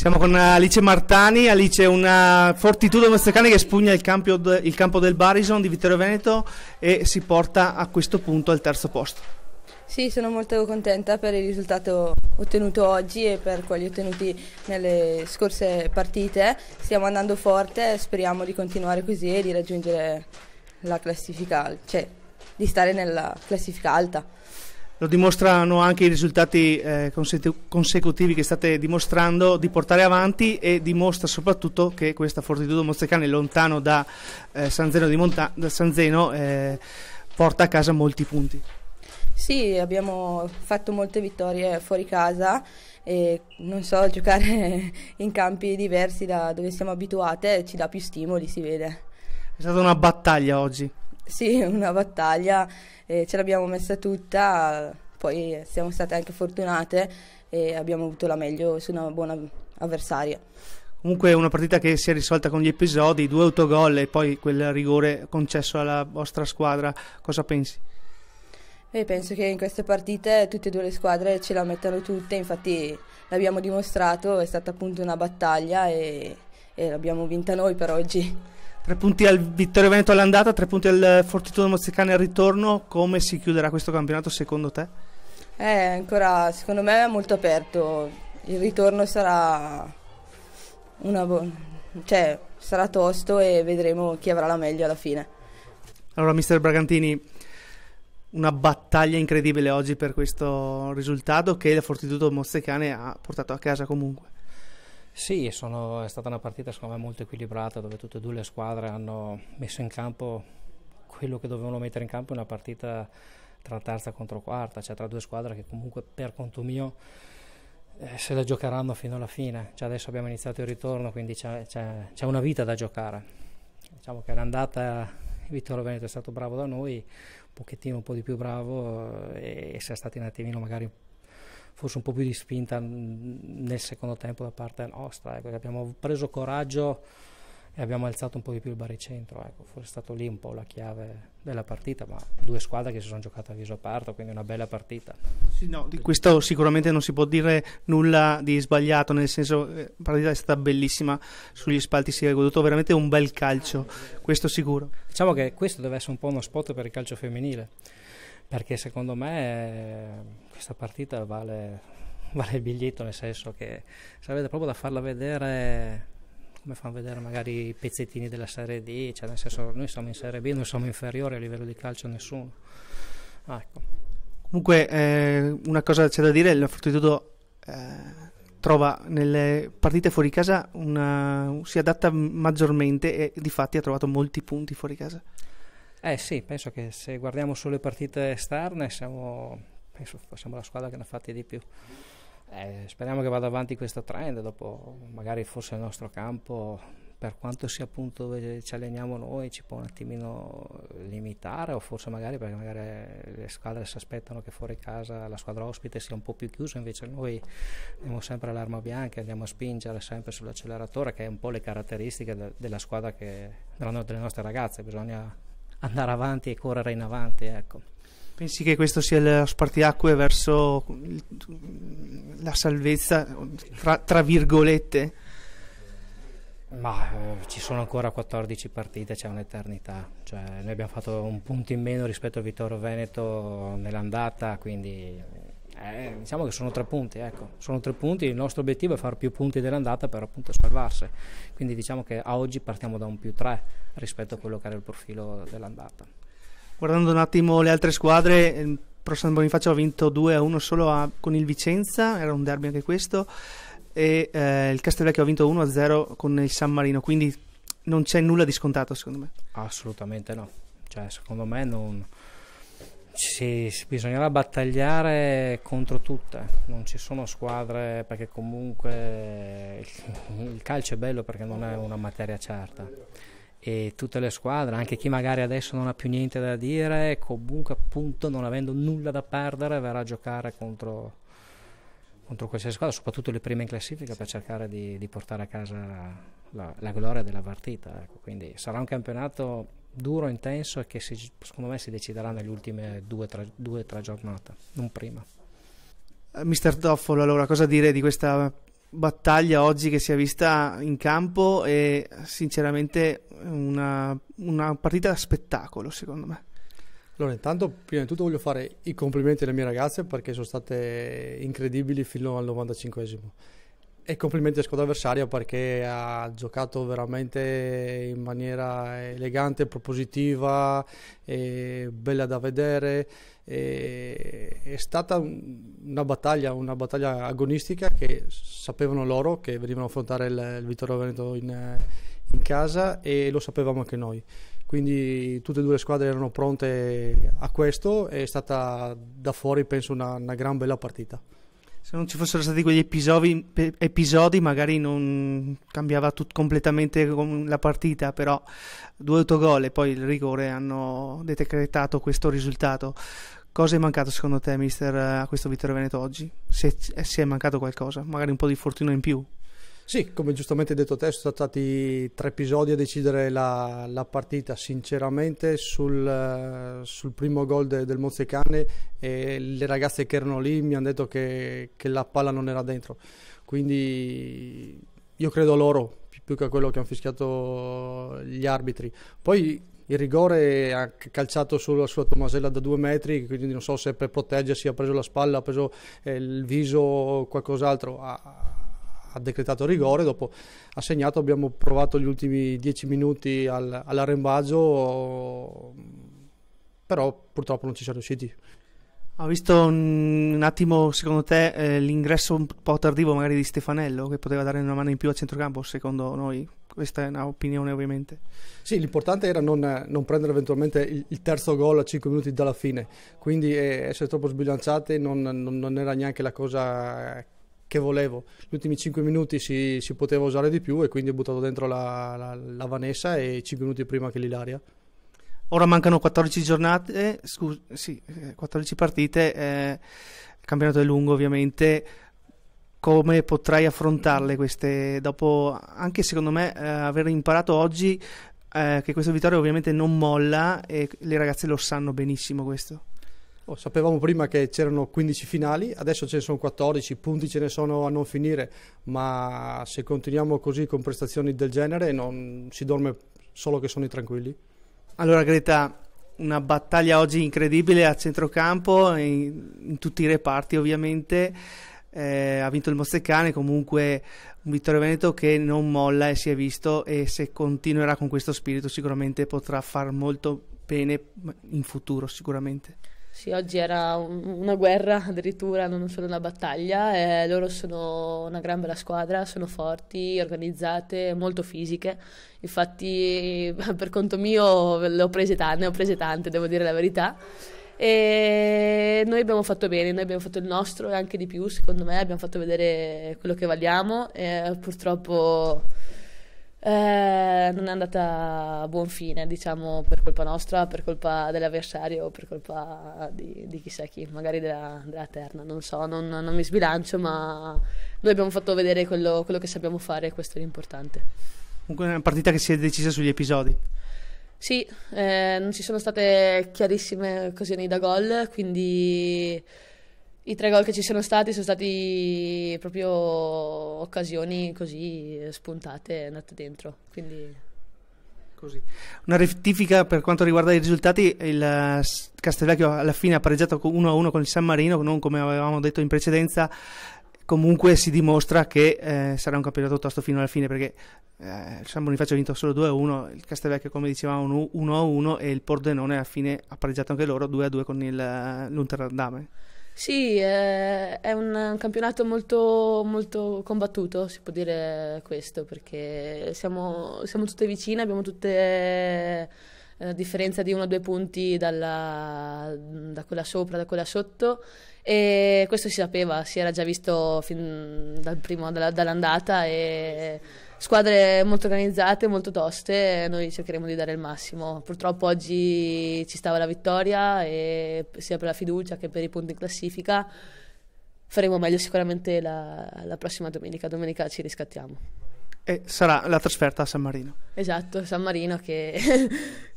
Siamo con Alice Martani. Alice, una fortitudo mozzecana che spugna il campo, il campo del Barison di Vittorio Veneto e si porta a questo punto al terzo posto. Sì, sono molto contenta per il risultato ottenuto oggi e per quelli ottenuti nelle scorse partite. Stiamo andando forte, speriamo di continuare così e di raggiungere la classifica, cioè di stare nella classifica alta lo dimostrano anche i risultati eh, consecutivi che state dimostrando di portare avanti e dimostra soprattutto che questa Fortitudo Mozzecane lontano da eh, San Zeno, Monta- da San Zeno eh, porta a casa molti punti. Sì, abbiamo fatto molte vittorie fuori casa e non so, giocare in campi diversi da dove siamo abituate ci dà più stimoli, si vede. È stata una battaglia oggi. Sì, una battaglia, eh, ce l'abbiamo messa tutta, poi siamo state anche fortunate e abbiamo avuto la meglio su una buona avversaria. Comunque una partita che si è risolta con gli episodi, due autogol e poi quel rigore concesso alla vostra squadra, cosa pensi? E penso che in queste partite tutte e due le squadre ce la mettano tutte, infatti l'abbiamo dimostrato, è stata appunto una battaglia e, e l'abbiamo vinta noi per oggi. Tre punti al Vittorio Veneto all'andata, tre punti al Fortitudo Mozzicane al ritorno. Come si chiuderà questo campionato secondo te? Eh, ancora, secondo me, è molto aperto. Il ritorno sarà una buona. cioè, sarà tosto e vedremo chi avrà la meglio alla fine. Allora, mister Bragantini, una battaglia incredibile oggi per questo risultato che il Fortitudo Mozzicane ha portato a casa comunque. Sì, sono, è stata una partita secondo me molto equilibrata dove tutte e due le squadre hanno messo in campo quello che dovevano mettere in campo in una partita tra terza contro quarta, cioè tra due squadre che comunque per conto mio eh, se la giocheranno fino alla fine. Cioè adesso abbiamo iniziato il ritorno, quindi c'è, c'è, c'è una vita da giocare. Diciamo che l'andata Vittorio Veneto è stato bravo da noi, un pochettino un po' di più bravo eh, e, e si è stati un attimino magari un forse un po' più di spinta mm, nel secondo tempo da parte nostra, ecco, abbiamo preso coraggio e abbiamo alzato un po' di più il baricentro, ecco, forse è stata lì un po' la chiave della partita, ma due squadre che si sono giocate a viso aperto, quindi una bella partita. Sì, no, di questo sicuramente non si può dire nulla di sbagliato, nel senso eh, la partita è stata bellissima, sugli spalti si è goduto veramente un bel calcio, questo sicuro. Diciamo che questo deve essere un po' uno spot per il calcio femminile, perché secondo me questa partita vale, vale il biglietto, nel senso che sarebbe proprio da farla vedere come fanno vedere magari i pezzettini della Serie D, cioè nel senso noi siamo in Serie B, non siamo inferiori a livello di calcio a nessuno. Ah, ecco. Comunque eh, una cosa c'è da dire, la Fortitudo eh, trova nelle partite fuori casa, una, si adatta maggiormente e di fatti ha trovato molti punti fuori casa. Eh sì, penso che se guardiamo solo le partite esterne siamo facciamo la squadra che ne ha fatti di più. Eh, speriamo che vada avanti questo trend, dopo magari forse il nostro campo, per quanto sia appunto dove ci alleniamo noi, ci può un attimino limitare o forse magari perché magari le squadre si aspettano che fuori casa la squadra ospite sia un po' più chiusa, invece noi andiamo sempre all'arma bianca, andiamo a spingere sempre sull'acceleratore, che è un po' le caratteristiche de- della squadra che, delle nostre ragazze, bisogna andare avanti e correre in avanti. Ecco. Pensi che questo sia lo spartiacque verso la salvezza, tra, tra virgolette? Ma eh, ci sono ancora 14 partite, c'è un'eternità. Cioè, noi abbiamo fatto un punto in meno rispetto a Vittorio Veneto nell'andata, quindi eh, diciamo che sono tre punti. Ecco. Sono tre punti. Il nostro obiettivo è fare più punti dell'andata per appunto salvarsi. Quindi diciamo che a oggi partiamo da un più tre rispetto a quello che era il profilo dell'andata. Guardando un attimo le altre squadre, ehm, Pro San Bonifacio ha vinto 2-1 solo a, con il Vicenza, era un derby anche questo, e eh, il Castelvecchio ha vinto 1-0 con il San Marino, quindi non c'è nulla di scontato secondo me. Assolutamente no, cioè, secondo me non... Sì, bisognerà battagliare contro tutte, non ci sono squadre perché comunque il calcio è bello perché non è una materia certa e tutte le squadre, anche chi magari adesso non ha più niente da dire, comunque appunto non avendo nulla da perdere verrà a giocare contro, contro qualsiasi squadra, soprattutto le prime in classifica sì. per cercare di, di, portare a casa la, la gloria della partita. Ecco. Quindi sarà un campionato duro, intenso e che si, secondo me si deciderà nelle ultime due o tre giornate, non prima. Eh, mister Doffolo, allora cosa dire di questa battaglia oggi che si è vista in campo e sinceramente una, una partita da spettacolo secondo me. Allora, intanto, prima di tutto, voglio fare i complimenti alle mie ragazze perché sono state incredibili fino al 95esimo e complimenti alla squadra avversaria perché ha giocato veramente in maniera elegante, propositiva, bella da vedere. è stata una battaglia, una battaglia agonistica che sapevano loro che venivano a affrontare il, il Vittorio Veneto in, in casa e lo sapevamo anche noi quindi tutte e due le squadre erano pronte a questo è stata da fuori penso una, una gran bella partita se non ci fossero stati quegli episodi, episodi magari non cambiava tut- completamente la partita, però due autogol e poi il rigore hanno decretato questo risultato. Cosa è mancato secondo te, mister, a questo Vittorio Veneto oggi? Se, se è mancato qualcosa, magari un po' di fortuna in più? Sì, come giustamente detto te, sono stati tre episodi a decidere la, la partita. Sinceramente, sul, eh, sul primo gol de, del Mozzecane, eh, le ragazze che erano lì mi hanno detto che, che la palla non era dentro. Quindi io credo a loro più che a quello che hanno fischiato gli arbitri. Poi il rigore ha calciato sulla sua Tomasella da due metri, quindi non so se per proteggersi ha preso la spalla, ha preso eh, il viso o qualcos'altro. Ha, ha decretato rigore, dopo ha segnato, abbiamo provato gli ultimi dieci minuti al, all'arrembaggio, però purtroppo non ci siamo riusciti. Ho visto un, attimo, secondo te, eh, l'ingresso un po' tardivo magari di Stefanello, che poteva dare una mano in più a centrocampo, secondo noi? Questa è un'opinione ovviamente. Sì, l'importante era non, non prendere eventualmente il, il, terzo gol a 5 minuti dalla fine, quindi eh, essere troppo sbilanciati non, non, non era neanche la cosa che volevo. Gli ultimi 5 minuti si, si poteva usare di più e quindi ho buttato dentro la, la, la Vanessa e 5 minuti prima che l'Ilaria. Ora mancano 14 giornate, eh, scu- sì, 14 eh, partite, eh, il campionato è lungo ovviamente, come potrai affrontarle queste dopo anche secondo me eh, aver imparato oggi eh, che questa vittoria ovviamente non molla e le ragazze lo sanno benissimo questo. Oh, sapevamo prima che c'erano 15 finali, adesso ce ne sono 14, punti ce ne sono a non finire, ma se continuiamo così con prestazioni del genere non si dorme solo che sono i tranquilli. Allora Greta, una battaglia oggi incredibile a centrocampo, in, in tutti i reparti ovviamente. Eh, ha vinto il Mozzecane, comunque un Vittorio Veneto che non molla e si è visto e se continuerà con questo spirito sicuramente potrà far molto bene in futuro sicuramente. Sì, oggi era un, una guerra addirittura, non solo una battaglia. E loro sono una gran bella squadra, sono forti, organizzate, molto fisiche. Infatti, per conto mio, le ho prese tante, ne ho prese tante, devo dire la verità e noi abbiamo fatto bene, noi abbiamo fatto il nostro e anche di più, secondo me abbiamo fatto vedere quello che valiamo e purtroppo eh, non è andata a buon fine, diciamo, per colpa nostra, per colpa dell'avversario, per colpa di, di chissà chi, magari della, della terna, non so, non, non, mi sbilancio, ma noi abbiamo fatto vedere quello, quello che sappiamo fare e questo è l'importante. Comunque è una partita che si è decisa sugli episodi. Sì, eh, non ci sono state chiarissime occasioni da gol, quindi i tre gol che ci sono stati sono stati proprio occasioni così eh, spuntate e andate dentro. Quindi... Così. Una rettifica per quanto riguarda i risultati, il eh, Castelvecchio alla fine ha pareggiato 1-1 con il San Marino, non come avevamo detto in precedenza, comunque si dimostra che eh, sarà un campionato tosto fino alla fine perché eh, il San Bonifacio ha vinto solo 2-1, il Castelvecchio come dicevamo 1-1 e il Pordenone alla fine ha pareggiato anche loro 2-2 con il, eh, l'Unterlandame. Sì, eh, è un, un campionato molto, molto, combattuto, si può dire questo, perché siamo, siamo tutte vicine, abbiamo tutte a eh, differenza di uno o due punti dalla, da quella sopra, da quella sotto e questo si sapeva, si era già visto fin dal primo, dalla, dall'andata e squadre molto organizzate, molto toste, noi cercheremo di dare il massimo. Purtroppo oggi ci stava la vittoria sia per la fiducia che per i punti in classifica. Faremo meglio sicuramente la, la prossima domenica, domenica ci riscattiamo. E sarà la trasferta a San Marino. Esatto, San Marino che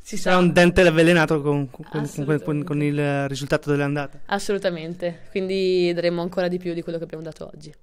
ci sarà. Sarà un dente avvelenato con, con, con, con il risultato dell'andata. Assolutamente, quindi daremo ancora di più di quello che abbiamo dato oggi.